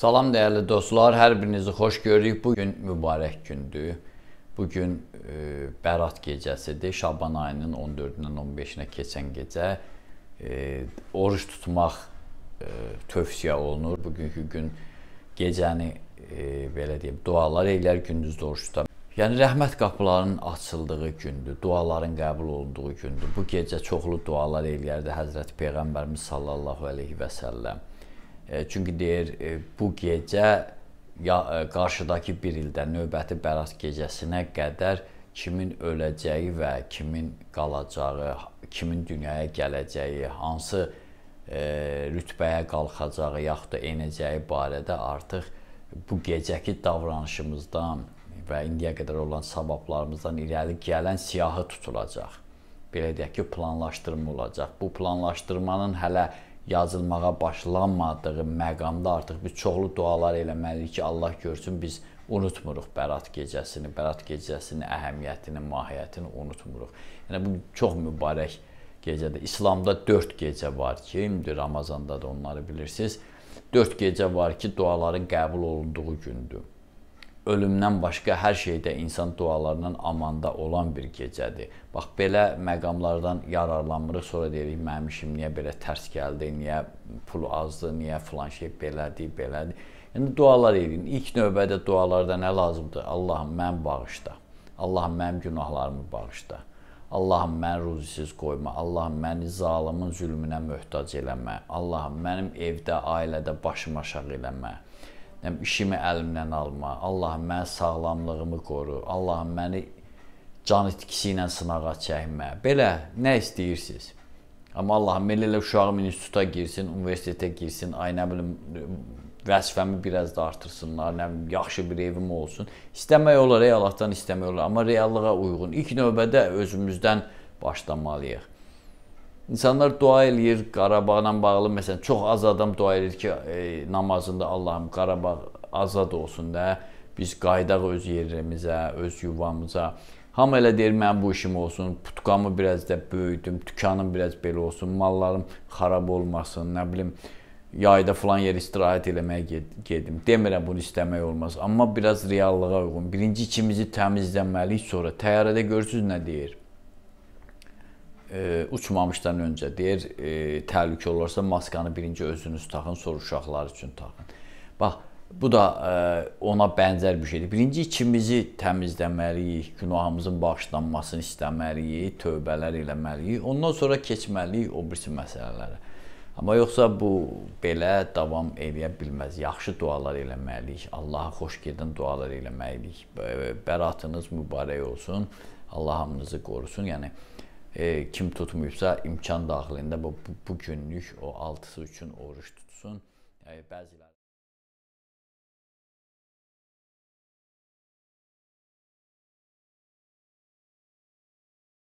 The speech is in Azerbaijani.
Salam dəyərli dostlar, hər birinizi xoş görürük. Bu gün mübarək gündür. Bu gün e, Bərat gecəsidir. Şaban ayının 14-dən 15-nə keçən gecə e, oruç tutmaq e, tövsiyə olunur. Bugünkü gün gecəni e, belə deyim, dualar eləyər gündüz oruç tutar. Yəni rəhmət qapılarının açıldığı gündür, duaların qəbul olunduğu gündür. Bu gecə çoxlu dualar eləyərdi Həzrət Peyğəmbərimiz sallallahu əleyhi və səlləm. E, çünki deyir e, bu gecə ya e, qarşıdakı bir ildə növbəti bərat gecəsinə qədər kimin öləcəyi və kimin qalacağı, kimin dünyaya gələcəyi, hansı e, rütbəyə qalxacağı yaxud da enəcəyi barədə artıq bu gecəki davranışımızdan və indiyə qədər olan savablarımızdan irəli gələn siyahı tutulacaq. Belə deyək ki, planlaşdırma olacaq. Bu planlaşdırmanın hələ yazılmağa başlanmadığı məqamda artıq biz çoxlu dualar eləməliyik ki, Allah görsün biz unutmuruq Bərat gecəsini, Bərat gecəsinin əhəmiyyətini, mahiyyətini unutmuruq. Yəni bu çox mübarək gecədir. İslamda 4 gecə var ki, indi Ramazanda da onları bilirsiniz. 4 gecə var ki, duaların qəbul olunduğu gündür ölümdən başqa hər şeydə insan dualarından amanda olan bir gecədir. Bax belə məqamlardan yararlanmırıq, sonra deyirik mənim işim niyə belə tərs gəldi, niyə pul azdır, niyə filan şey belədir, belədir. Yəni dualar edin. İlk növbədə dualarda nə lazımdır? Allahım mən bağışla. Allahım mənim günahlarımı bağışla. Allahım məni ruzisiz qoyma. Allahım məni zalımın zülmünə möhtac eləmə. Allahım mənim evdə, ailədə başım aşağı eləmə işimi əlimdən alma. Allahım mənim sağlamlığımı qoru. Allahım məni can itkisi ilə sınağa çəkmə. Belə nə istəyirsiniz? Amma Allahım elə elə uşağım instituta girsin, universitetə girsin, ay nə bilim vəzifəmi biraz da artırsınlar, nə bilim yaxşı bir evim olsun. İstəmək olar, ey Allahdan istəmək olar, amma reallığa uyğun. İlk növbədə özümüzdən başlamalıyıq. İnsanlar dua eləyir Qarabağla bağlı. Məsələn, çox az adam dua eləyir ki, ey, namazında Allahım Qarabağ azad olsun da, biz qayıdaq öz yerimizə, öz yuvamıza. Hamı elə deyir, mənim bu işim olsun, putqamı biraz da böyüdüm, dükanım biraz belə olsun, mallarım xarab olmasın, nə bilim, yayda falan yer istirahət eləməyə ged gedim. Demirəm bunu istəmək olmaz, amma biraz reallığa uyğun. Birinci içimizi təmizləməliyik sonra. Təyyarədə görürsüz nə deyir? e, uçmamışdan öncə deyir, e, təhlükə olarsa maskanı birinci özünüz taxın, sonra uşaqlar üçün taxın. Bax, bu da e, ona bənzər bir şeydir. Birinci içimizi təmizləməliyik, günahımızın bağışlanmasını istəməliyik, tövbələr eləməliyik. Ondan sonra keçməliyik o birisi məsələlərə. Amma yoxsa bu belə davam eləyə bilməz. Yaxşı dualar eləməliyik, Allaha xoş gedən dualar eləməliyik. Bəratınız mübarək olsun. Allah hamınızı qorusun. Yəni e, kim tutmayıbsa imkan daxilində bu, bu günlük o altısı üçün oruç tutsun. Yəni, bəziləri